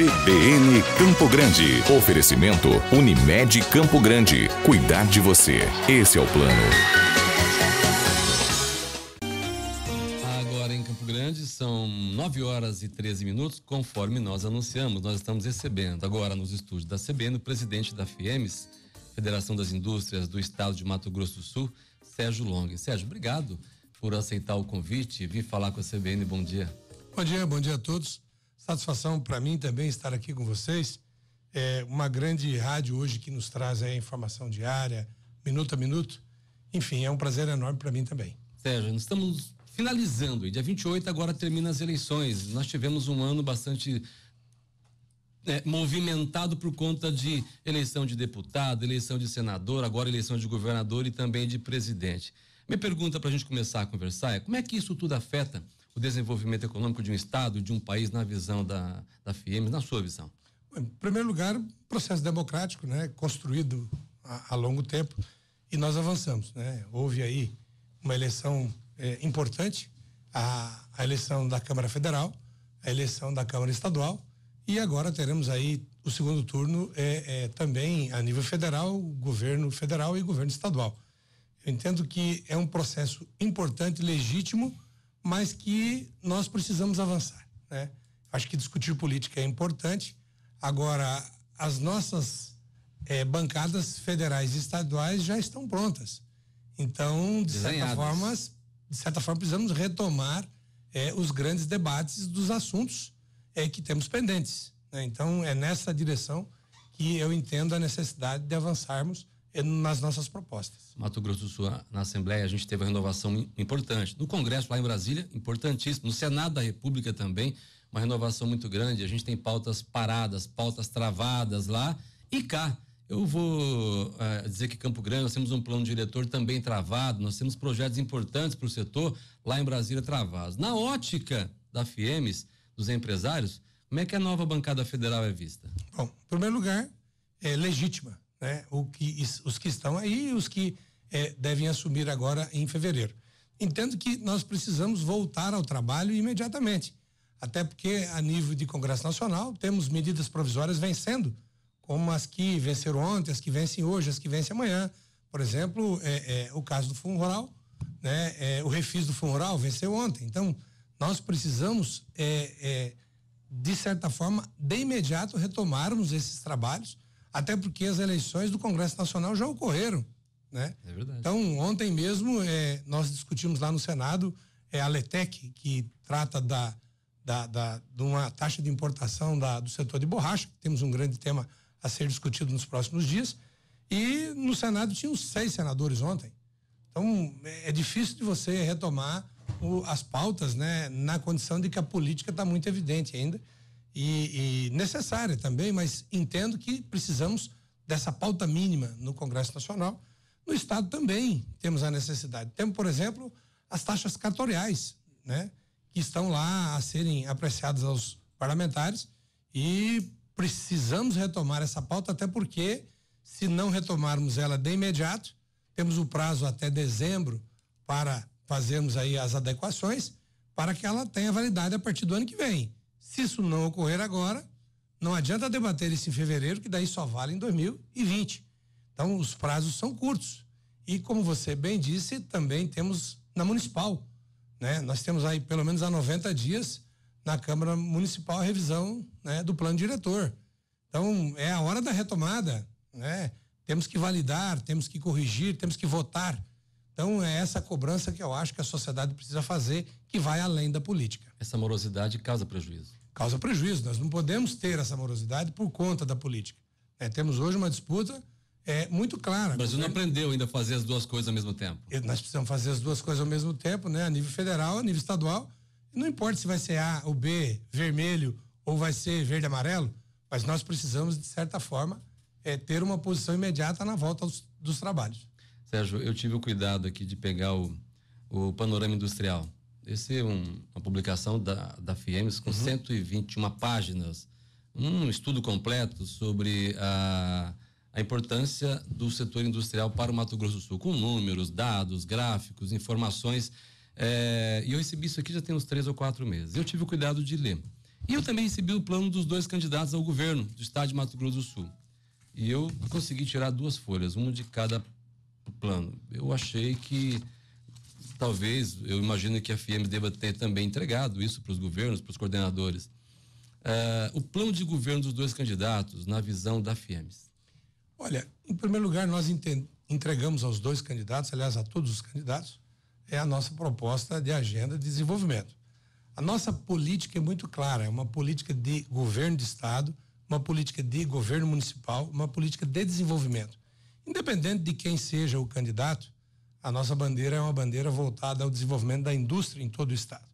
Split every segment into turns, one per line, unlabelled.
CBN Campo Grande. Oferecimento Unimed Campo Grande. Cuidar de você. Esse é o plano. Agora em Campo Grande são 9 horas e 13 minutos, conforme nós anunciamos. Nós estamos recebendo agora nos estúdios da CBN o presidente da FIEMES, Federação das Indústrias do Estado de Mato Grosso do Sul, Sérgio Long. Sérgio, obrigado por aceitar o convite e vir falar com a CBN. Bom dia. Bom
dia, bom dia a todos. Satisfação para mim também estar aqui com vocês. É uma grande rádio hoje que nos traz a informação diária, minuto a minuto. Enfim, é um
prazer enorme para mim também. Sérgio, nós estamos finalizando. E dia 28 agora termina as eleições. Nós tivemos um ano bastante é, movimentado por conta de eleição de deputado, eleição de senador, agora eleição de governador e também de presidente. Minha pergunta para a gente começar a conversar é como é que isso tudo afeta o desenvolvimento econômico de um Estado, de um país, na visão da, da FIEMES, na sua visão? Em primeiro lugar, processo
democrático, né, construído a, longo tempo, e nós avançamos. Né? Houve aí uma eleição é, importante, a, a eleição da Câmara Federal, a eleição da Câmara Estadual, e agora teremos aí o segundo turno é, é, também a nível federal, governo federal e governo estadual. Eu entendo que é um processo importante, legítimo, mas que nós precisamos avançar, né? Acho que discutir política é importante. Agora, as nossas eh, bancadas federais e estaduais já estão prontas. Então, de certa forma, de certa forma precisamos retomar eh, os grandes debates dos assuntos eh, que temos pendentes. Né? Então, é nessa direção que eu
entendo a necessidade de avançarmos é nas nossas propostas. Mato Grosso do Sul, na Assembleia, a gente teve uma renovação importante. No Congresso, lá em Brasília, importantíssimo. No Senado da República também, uma renovação muito grande. A gente tem pautas paradas, pautas travadas lá e cá. Eu vou uh, dizer que Campo Grande, nós temos um plano diretor também travado, nós temos projetos importantes para o setor lá em Brasília travados. Na ótica da FIEMES, dos empresários, como é que a nova bancada federal é vista? Bom, em primeiro lugar, é legítima né? O que, os que estão aí e os que eh, devem assumir
agora em fevereiro. Entendo que nós precisamos voltar ao trabalho imediatamente, até porque a nível de Congresso Nacional temos medidas provisórias vencendo, como as que venceram ontem, as que vencem hoje, as que vencem amanhã. Por exemplo, eh, eh, o caso do Fundo Rural, né? o refis do Fundo Rural venceu ontem. Então, nós precisamos, de certa forma, de imediato retomarmos esses trabalhos até porque as eleições do Congresso Nacional já ocorreram, né? É verdade. Então, ontem mesmo, é, nós discutimos lá no Senado é, a LETEC, que trata da, da, da, de uma taxa de importação da, do setor de borracha, que temos um grande tema a ser discutido nos próximos dias, e no Senado tinham seis senadores ontem. Então, é, é difícil de você retomar o, as pautas, né, na condição de que a política está muito evidente ainda e, e necessária também, mas entendo que precisamos dessa pauta mínima no Congresso Nacional. No Estado também temos a necessidade. Temos, por exemplo, as taxas cartoriais né? que estão lá a serem apreciadas aos parlamentares e precisamos retomar essa pauta, até porque, se não retomarmos ela de imediato, temos o um prazo até dezembro para fazermos aí as adequações para que ela tenha validade a partir do ano que vem. Se isso não ocorrer agora, não adianta debater isso em fevereiro, que daí só vale em 2020. Então, os prazos são curtos. E como você bem disse, também temos na municipal, né? Nós temos aí pelo menos há 90 dias na Câmara Municipal a revisão, né, do plano diretor. Então, é a hora da retomada, né? Temos que validar, temos que corrigir, temos que votar. Então, é essa cobrança que eu acho que a sociedade precisa fazer, que vai além da política. Essa morosidade causa prejuízo causa prejuízo. Nós não podemos ter essa morosidade por conta da política. É, temos hoje uma disputa é, muito clara. Mas Brasil não aprendeu
ainda a fazer as duas coisas ao mesmo tempo. Nós
precisamos fazer as duas coisas ao mesmo tempo, né? A nível federal, a nível estadual. Não importa se vai ser A ou B, vermelho, ou vai ser verde amarelo, mas nós precisamos, de certa forma, é, ter uma posição imediata na volta dos, dos trabalhos.
Sérgio, eu tive o cuidado aqui de pegar o, o panorama industrial esse é um, uma publicação da, da FIEMES com uhum. 121 páginas, um estudo completo sobre a, a importância do setor industrial para o Mato Grosso do Sul, com números, dados, gráficos, informações. É, e eu recebi isso aqui já tem uns três ou quatro meses. Eu tive o cuidado de ler. E eu também recebi o plano dos dois candidatos ao governo do estado de Mato Grosso do Sul. E eu consegui tirar duas folhas, uma de cada plano. Eu achei que talvez, eu imagino que a FIEM deva ter também entregado isso para os governos, para os coordenadores. Uh, o plano de governo dos dois candidatos, na visão da FIEMES?
Olha, em primeiro lugar, nós entregamos aos dois candidatos, aliás, a todos os candidatos, é a nossa proposta de agenda de desenvolvimento. A nossa política é muito clara, é uma política de governo de Estado, uma política de governo municipal, uma política de desenvolvimento. Independente de quem seja o candidato, a nossa bandeira é uma bandeira voltada ao desenvolvimento da indústria em todo o estado.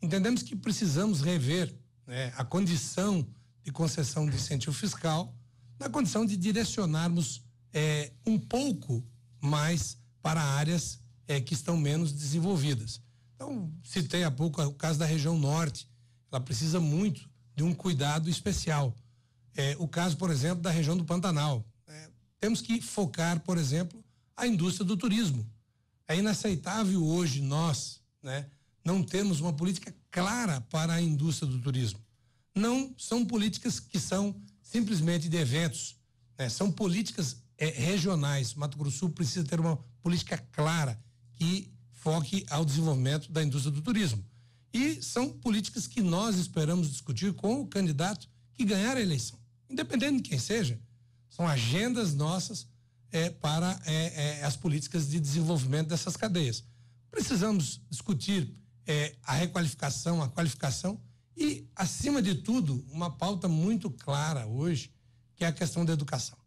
Entendemos que precisamos rever né, a condição de concessão de incentivo fiscal na condição de direcionarmos é, um pouco mais para áreas é, que estão menos desenvolvidas. Então, citei há pouco o caso da região norte, ela precisa muito de um cuidado especial. É, o caso, por exemplo, da região do Pantanal. É, temos que focar, por exemplo, a indústria do turismo. É inaceitável hoje nós, né, não termos uma política clara para a indústria do turismo. Não são políticas que são simplesmente de eventos, né, são políticas é, regionais. Mato Grosso Sul precisa ter uma política clara que foque ao desenvolvimento da indústria do turismo. E são políticas que nós esperamos discutir com o candidato que ganhar a eleição, independente de quem seja. São agendas nossas é, para é, é, as políticas de desenvolvimento dessas cadeias. Precisamos discutir é, a requalificação, a qualificação e, acima de tudo, uma pauta muito clara hoje, que é a questão da educação.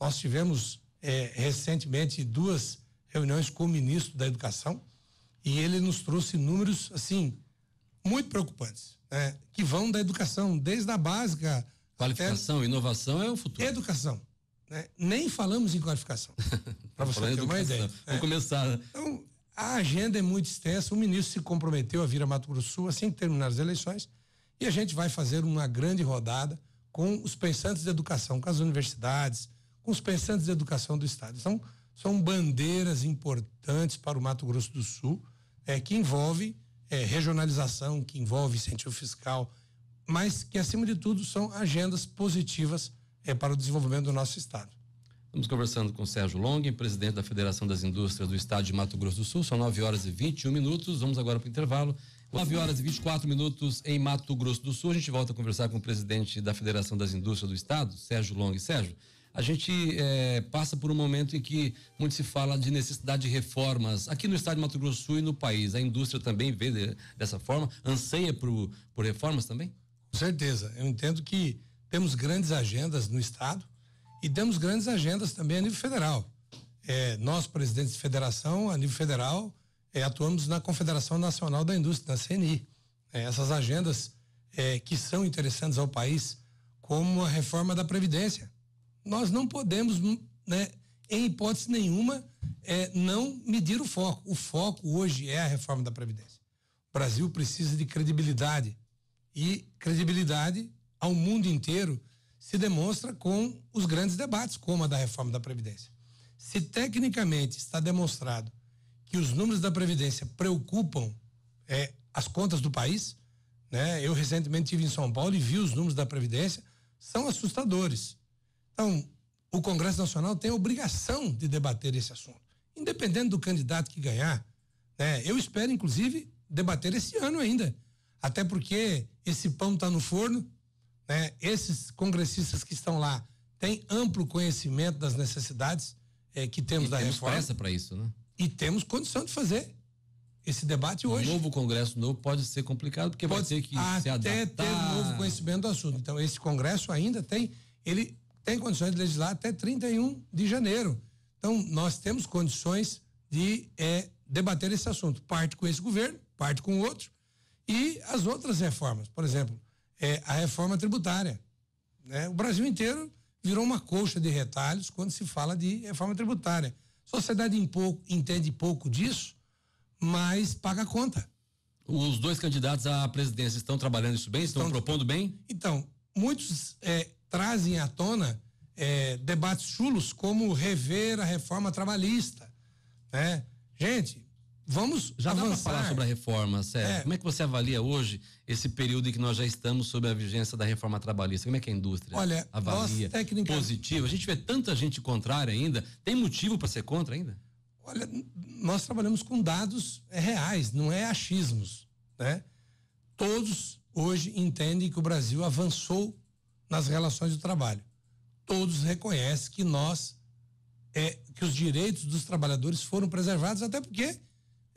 Nós tivemos é, recentemente duas reuniões com o ministro da Educação e ele nos trouxe números assim muito preocupantes, né? que vão da educação, desde a básica. Qualificação,
até... inovação é o futuro.
Educação. Né? Nem falamos em qualificação.
Para você ter uma ideia. É. Vamos começar. Né? Então,
a agenda é muito extensa. O ministro se comprometeu a vir a Mato Grosso Sul assim que terminar as eleições. E a gente vai fazer uma grande rodada com os pensantes de educação, com as universidades, com os pensantes de educação do Estado. Então, são bandeiras importantes para o Mato Grosso do Sul, é, que envolve é, regionalização, que envolve incentivo fiscal, mas que, acima de tudo, são agendas positivas é, para o desenvolvimento do nosso
estado. Estamos conversando com Sérgio Long, presidente da Federação das Indústrias do Estado de Mato Grosso do Sul. São 9 horas e 21 minutos. Vamos agora para o intervalo. 9 horas e 24 minutos em Mato Grosso do Sul. A gente volta a conversar com o presidente da Federação das Indústrias do Estado, Sérgio Long. Sérgio, a gente eh, passa por um momento em que muito se fala de necessidade de reformas aqui no estado de Mato Grosso do Sul e no país. A indústria também vê dessa forma, anseia por, por reformas também? Com certeza. Eu entendo que temos grandes agendas no Estado
e temos grandes agendas também a nível federal. É, nós, presidentes de federação, a nível federal, é, atuamos na Confederação Nacional da Indústria, na CNI. É, essas agendas é, que são interessantes ao país, como a reforma da Previdência. Nós não podemos, né, em hipótese nenhuma, é, não medir o foco. O foco hoje é a reforma da Previdência. O Brasil precisa de credibilidade. E credibilidade ao mundo inteiro se demonstra com os grandes debates, como a da reforma da Previdência. Se tecnicamente está demonstrado que os números da Previdência preocupam é, as contas do país, né? eu recentemente estive em São Paulo e vi os números da Previdência, são assustadores. Então, o Congresso Nacional tem a obrigação de debater esse assunto, independente do candidato que ganhar. Né? Eu espero, inclusive, debater esse ano ainda, até porque esse pão está no forno, né, esses congressistas que estão lá têm amplo conhecimento das necessidades é, que temos e da temos reforma. pressa para isso, né? E temos condição de fazer esse debate hoje. Um novo Congresso novo pode ser complicado, porque pode vai ter que se adaptar. Até ter um novo conhecimento do assunto. Então, esse Congresso ainda tem, ele tem condições de legislar até 31 de janeiro. Então, nós temos condições de é, debater esse assunto. Parte com esse governo, parte com o outro, e as outras reformas. Por exemplo, é, a reforma tributária. Né? O Brasil inteiro virou uma coxa de retalhos quando se fala de reforma tributária. A sociedade em pouco, entende pouco disso, mas paga a conta. Os dois candidatos à presidência estão trabalhando isso bem? Estão, estão propondo bem? Então, muitos é, trazem à tona é, debates chulos como rever a reforma trabalhista. Né? Gente, Vamos já avançar. falar sobre a reforma,
Sérgio. É. Como é que você avalia hoje esse período em que nós já estamos sob a vigência da reforma trabalhista? Como é que a indústria Olha, avalia? Técnica... A gente vê tanta gente contrária ainda. Tem motivo para ser contra ainda? Olha,
nós trabalhamos com dados é, reais, não é achismos, né? Todos hoje entendem que o Brasil avançou nas relações do trabalho. Todos reconhecem que nós é, que os direitos dos trabalhadores foram preservados, até porque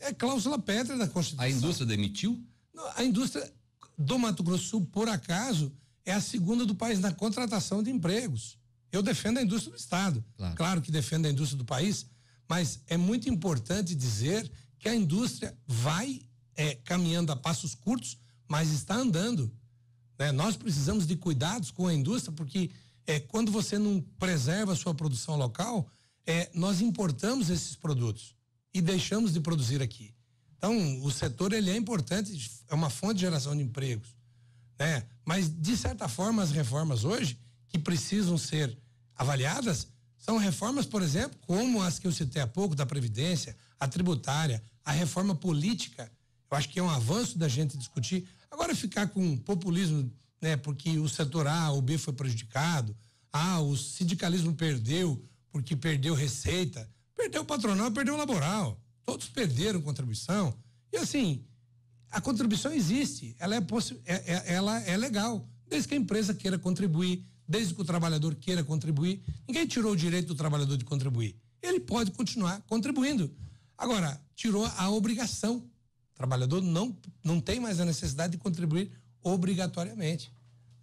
é cláusula pétrea da Constituição. A indústria demitiu? Não, a indústria do Mato Grosso Sul, por acaso, é a segunda do país na contratação de empregos. Eu defendo a indústria do Estado. Claro. claro que defendo a indústria do país, mas é muito importante dizer que a indústria vai é, caminhando a passos curtos, mas está andando. Né? Nós precisamos de cuidados com a indústria, porque é, quando você não preserva a sua produção local, é, nós importamos esses produtos e deixamos de produzir aqui. Então, o setor ele é importante, é uma fonte de geração de empregos, né? Mas de certa forma as reformas hoje que precisam ser avaliadas são reformas, por exemplo, como as que eu citei há pouco da previdência, a tributária, a reforma política. Eu acho que é um avanço da gente discutir. Agora ficar com populismo, né? Porque o setor A ou B foi prejudicado, ah, o sindicalismo perdeu porque perdeu receita. Perdeu o patronal, perdeu o laboral. Todos perderam contribuição. E assim, a contribuição existe, ela é, é, é, ela é legal, desde que a empresa queira contribuir, desde que o trabalhador queira contribuir. Ninguém tirou o direito do trabalhador de contribuir. Ele pode continuar contribuindo. Agora, tirou a obrigação. O trabalhador não, não tem mais a necessidade de contribuir obrigatoriamente.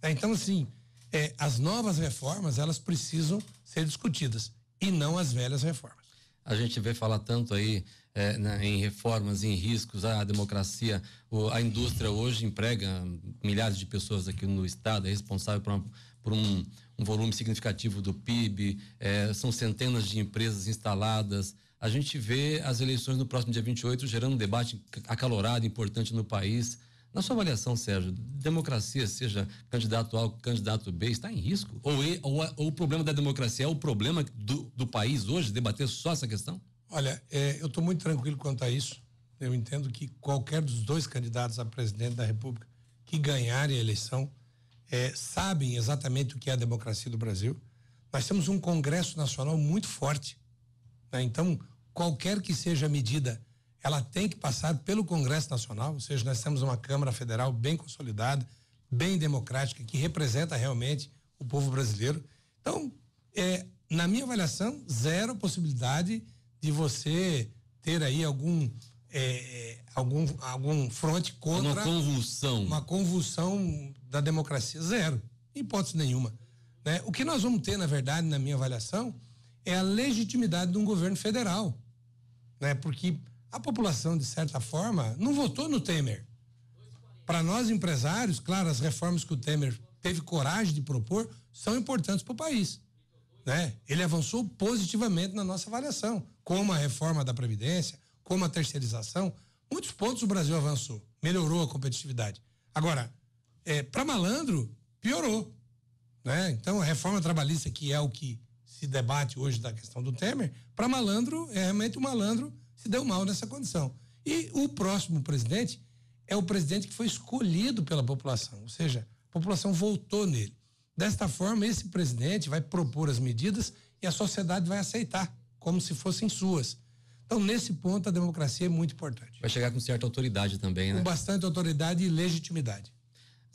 É, então, assim, é, as novas reformas, elas precisam ser discutidas e não as velhas reformas.
A gente vê falar tanto aí é, né, em reformas, em riscos, a democracia, o, a indústria hoje emprega milhares de pessoas aqui no estado, é responsável por, uma, por um, um, volume significativo do PIB, é, são centenas de empresas instaladas. A gente vê as eleições no próximo dia 28 gerando um debate acalorado, importante no país. Na sua avaliação, Sérgio, democracia, seja candidato A ou candidato B, está em risco? Ou, e, é, ou, é, ou o problema da democracia é o problema do, do país hoje, debater só essa questão?
Olha, é, eu estou muito tranquilo quanto a isso. Eu entendo que qualquer dos dois candidatos a presidente da República que ganharem a eleição é, sabem exatamente o que é a democracia do Brasil. Nós temos um Congresso Nacional muito forte. Né? Então, qualquer que seja a medida ela tem que passar pelo Congresso Nacional, ou seja, nós temos uma Câmara Federal bem consolidada, bem democrática, que representa realmente o povo brasileiro. Então, é, na minha avaliação, zero possibilidade de você ter aí algum é, algum algum fronte contra uma convulsão, uma convulsão da democracia, zero, hipótese nenhuma. Né? O que nós vamos ter, na verdade, na minha avaliação, é a legitimidade de um governo federal, né? Porque a população, de certa forma, não votou no Temer. Para nós empresários, claro, as reformas que o Temer teve coragem de propor são importantes para o país. Né? Ele avançou positivamente na nossa avaliação, como a reforma da Previdência, como a terceirização. Muitos pontos o Brasil avançou, melhorou a competitividade. Agora, é, para malandro, piorou. Né? Então, a reforma trabalhista, que é o que se debate hoje da questão do Temer, para malandro, é realmente o malandro se deu mal nessa condição. E o próximo presidente é o presidente que foi escolhido pela população, ou seja, a população votou nele. Desta forma, esse presidente vai propor as medidas e a sociedade vai aceitar, como se fossem suas. Então, nesse ponto, a democracia é
muito importante. Vai chegar com certa autoridade também, né? Com
bastante autoridade e legitimidade.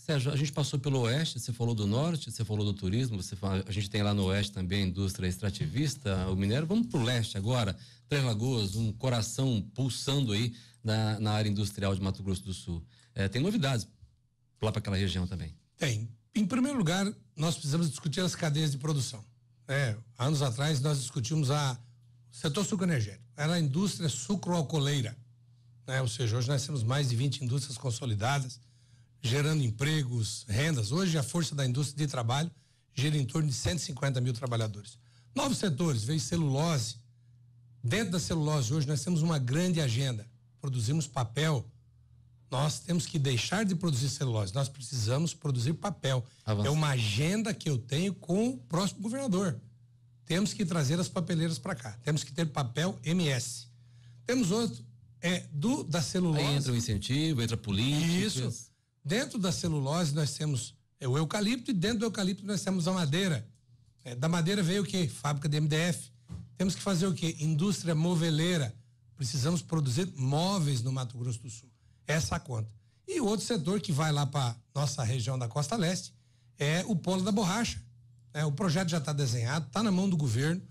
Sérgio, a gente passou pelo Oeste, você falou do Norte, você falou do turismo, você fala, a gente tem lá no Oeste também a indústria extrativista, o minério. Vamos para o Leste agora, Três Lagoas, um coração pulsando aí na, na área industrial de Mato Grosso do Sul. É, tem novidades lá para aquela região também?
Tem. Em primeiro lugar, nós precisamos discutir as cadeias de produção. É, anos atrás nós discutimos a o setor sucroenergético, era a indústria sucroalcooleira, né? Ou seja, hoje nós temos mais de 20 indústrias consolidadas gerando empregos, rendas. Hoje a força da indústria de trabalho gera em torno de 150 mil trabalhadores. Novos setores, veio celulose. Dentro da celulose hoje nós temos uma grande agenda. Produzimos papel. Nós temos que deixar de produzir celulose. Nós precisamos produzir papel. Avança. É uma agenda que eu tenho com o próximo governador. Temos que trazer as papeleiras para cá. Temos que ter papel MS. Temos outro é do da celulose. Aí entra o incentivo, entra a política. Isso. Dentro da celulose nós temos é o eucalipto e dentro do eucalipto nós temos a madeira. É, da madeira veio o quê? Fábrica de MDF. Temos que fazer o quê? Indústria moveleira. Precisamos produzir móveis no Mato Grosso do Sul. Essa é a conta. E outro setor que vai lá para nossa região da Costa Leste é o polo da borracha. É, o projeto já está desenhado, está na mão do governo,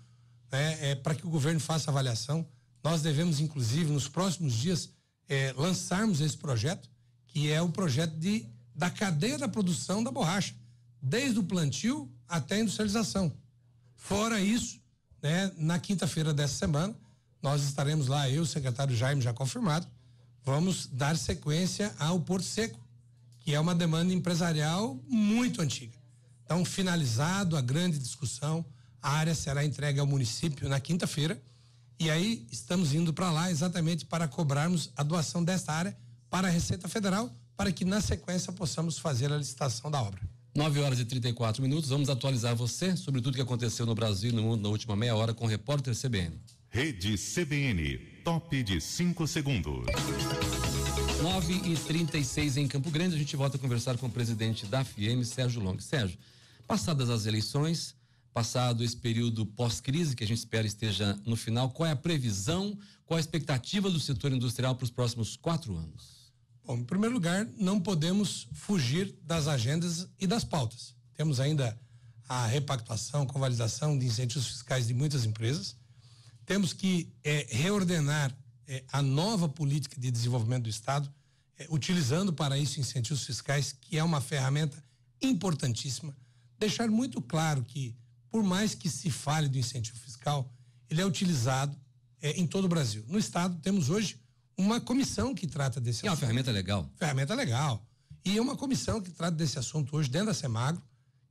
né? é, é para que o governo faça avaliação. Nós devemos, inclusive, nos próximos dias, é, lançarmos esse projeto que é o projeto de, da cadeia da produção da borracha, desde o plantio até a industrialização. Fora isso, né, na quinta-feira dessa semana, nós estaremos lá, eu, o secretário Jaime, já confirmado, vamos dar sequência ao Porto Seco, que é uma demanda empresarial muito antiga. Então, finalizado a grande discussão, a área será entregue ao município na quinta-feira. E aí estamos indo para lá exatamente para cobrarmos a doação desta área para a Receita Federal para que na sequência possamos fazer a licitação da obra.
9 horas e 34 minutos. Vamos atualizar você sobre tudo que aconteceu no Brasil e no mundo na última meia hora com o repórter CBN. Rede CBN, top de 5 segundos. 9 e 36 em Campo Grande, a gente volta a conversar com o presidente da FIEM, Sérgio Long. Sérgio, passadas as eleições, passado esse período pós-crise, que a gente espera esteja no final, qual é a previsão, qual a expectativa do setor industrial para os próximos quatro anos? Bom, em primeiro lugar, não podemos fugir das
agendas e das pautas. Temos ainda a repactuação, convalidação de incentivos fiscais de muitas empresas. Temos que eh, reordenar eh, a nova política de desenvolvimento do Estado, eh, utilizando para isso incentivos fiscais, que é uma ferramenta importantíssima. Deixar muito claro que, por mais que se fale do incentivo fiscal, ele é utilizado em todo o Brasil. No Estado, temos hoje uma comissão que trata desse assunto. É uma ferramenta legal. Ferramenta legal. E é uma comissão que trata desse assunto hoje dentro da SEMAGRO,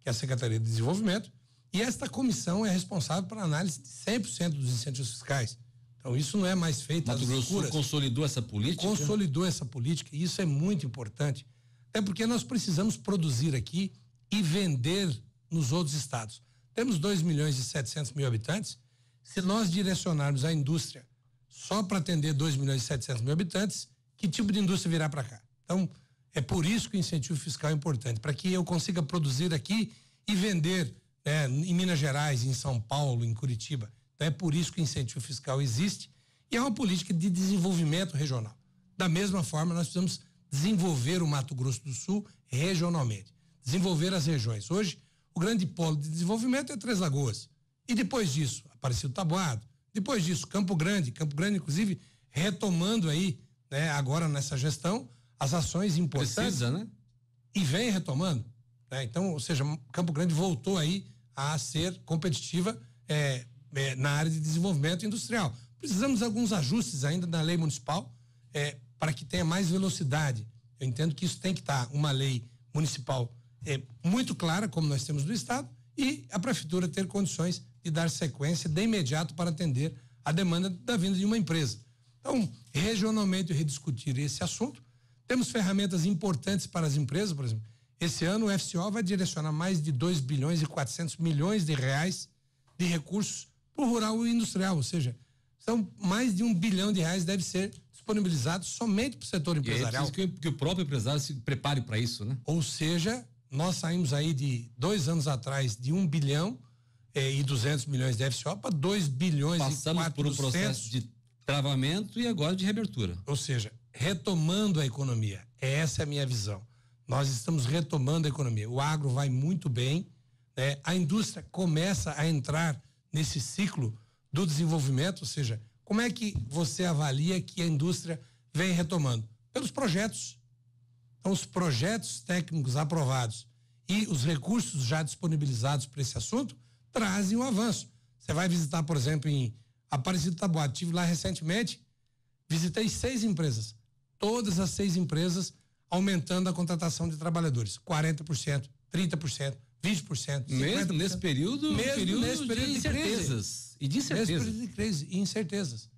que é a Secretaria de Desenvolvimento, e esta comissão é responsável pela análise de 100% dos incentivos fiscais. Então, isso não é mais feito Mato Grosso escuras.
consolidou essa política? Consolidou
essa política, e isso é muito importante. Até porque nós precisamos produzir aqui e vender nos outros estados. Temos 2 milhões e 700 mil habitantes. Se nós direcionarmos a indústria só para atender 2 milhões e 700 mil habitantes, que tipo de indústria virá para cá? Então, é por isso que o incentivo fiscal é importante, para que eu consiga produzir aqui e vender né, em Minas Gerais, em São Paulo, em Curitiba. Então, é por isso que o incentivo fiscal existe e é uma política de desenvolvimento regional. Da mesma forma, nós precisamos desenvolver o Mato Grosso do Sul regionalmente, desenvolver as regiões. Hoje, o grande polo de desenvolvimento é Três Lagoas. E depois disso, apareceu o Tabuado, depois disso, Campo Grande, Campo Grande, inclusive, retomando aí, né, agora nessa gestão, as ações importantes. Precisa, né? E vem retomando. Né? Então, ou seja, Campo Grande voltou aí a ser competitiva é, é, na área de desenvolvimento industrial. Precisamos de alguns ajustes ainda na lei municipal é, para que tenha mais velocidade. Eu entendo que isso tem que estar uma lei municipal é, muito clara, como nós temos do Estado, e a prefeitura ter condições e dar sequência de imediato para atender a demanda da vinda de uma empresa. Então, regionalmente rediscutir esse assunto. Temos ferramentas importantes para as empresas, por exemplo. Esse ano o FCO vai direcionar mais de 2 bilhões e 400 milhões de reais de recursos para o rural e industrial, ou seja, são mais de um bilhão de reais deve ser disponibilizado somente para o setor empresarial. E é
que, que o próprio empresário se prepare para isso, né? Ou seja,
nós saímos aí de dois anos atrás de um bilhão é, e 200 milhões de FCO para 2 bilhões Passamos e 400. por um processo de travamento e agora de reabertura. Ou seja, retomando a economia. É essa é a minha visão. Nós estamos retomando a economia. O agro vai muito bem, né? A indústria começa a entrar nesse ciclo do desenvolvimento, ou seja, como é que você avalia que a indústria vem retomando? Pelos projetos. Então, os projetos técnicos aprovados e os recursos já disponibilizados para esse assunto trazem um avanço. Você vai visitar, por exemplo, em Aparecido Taboada, estive lá recentemente, visitei seis empresas. Todas as seis empresas aumentando a contratação de trabalhadores, 40%, 30%. 20%. Mesmo nesse período, mesmo período nesse período de, de incertezas. E de incertezas. Mesmo período de crise e incertezas.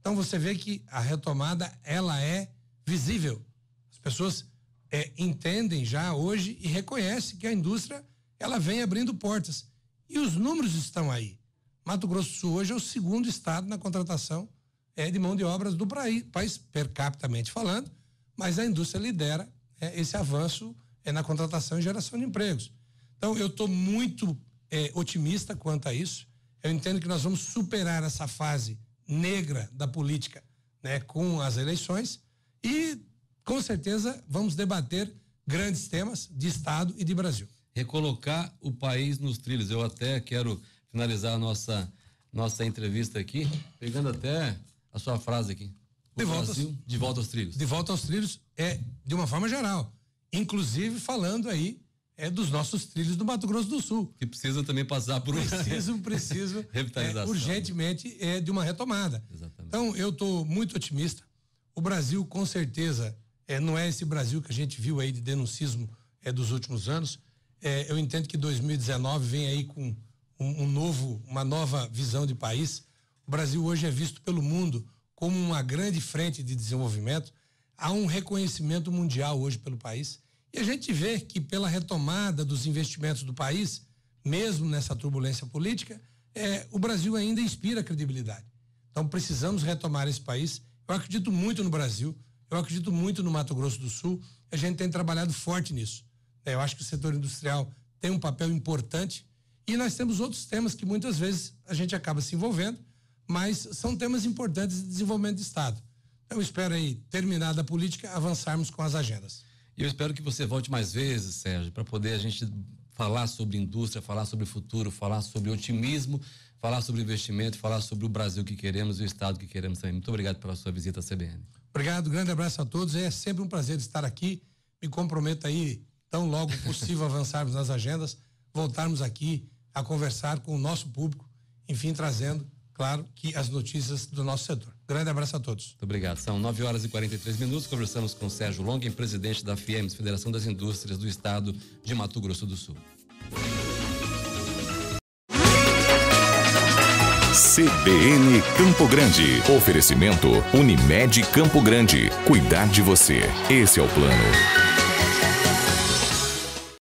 Então você vê que a retomada, ela é visível. As pessoas é, entendem já hoje e reconhecem que a indústria, ela vem abrindo portas. E os números estão aí. Mato Grosso do Sul hoje é o segundo estado na contratação é, de mão de obras do país, per capita falando, mas a indústria lidera é, esse avanço é, na contratação e geração de empregos. Então, eu estou muito é, otimista quanto a isso. Eu entendo que nós vamos superar essa fase negra da política né, com as
eleições e, com certeza, vamos debater grandes temas de Estado e de Brasil recolocar o país nos trilhos. Eu até quero finalizar a nossa, nossa entrevista aqui, pegando até a sua frase aqui.
O de volta, Brasil, aos,
de volta aos trilhos.
De volta aos trilhos, é de uma forma geral. Inclusive falando aí
é dos nossos trilhos do Mato Grosso do Sul. Que precisa também passar por preciso, preciso é,
urgentemente é de uma retomada. Exatamente. Então eu estou muito otimista. O Brasil com certeza é, não é esse Brasil que a gente viu aí de denuncismo é dos últimos anos é, eu entendo que 2019 vem aí com um, um, novo, uma nova visão de país. O Brasil hoje é visto pelo mundo como uma grande frente de desenvolvimento. Há um reconhecimento mundial hoje pelo país. E a gente vê que pela retomada dos investimentos do país, mesmo nessa turbulência política, é, o Brasil ainda inspira credibilidade. Então precisamos retomar esse país. Eu acredito muito no Brasil, eu acredito muito no Mato Grosso do Sul. A gente tem trabalhado forte nisso. É, eu acho que o setor industrial tem um papel importante e nós temos outros temas que muitas vezes a gente acaba se envolvendo, mas são temas importantes de desenvolvimento do Estado. Então, espero aí, terminada a política, avançarmos com as agendas.
E eu espero que você volte mais vezes, Sérgio, para poder a gente falar sobre indústria, falar sobre futuro, falar sobre otimismo, falar sobre investimento, falar sobre o Brasil que queremos e o Estado que queremos também. Muito obrigado pela sua visita à CBN.
Obrigado, grande abraço a todos. É sempre um prazer estar aqui. Me comprometo aí tão logo possível avançarmos nas agendas, voltarmos aqui a conversar com o nosso público, enfim, trazendo, claro, que as notícias do nosso setor. Grande abraço a todos.
Muito obrigado. São 9 horas e 43 minutos. Conversamos com Sérgio Longen, presidente da FIEMS, Federação das Indústrias do Estado de Mato Grosso do Sul. CBN Campo Grande. Oferecimento Unimed Campo Grande. Cuidar de você. Esse é o plano.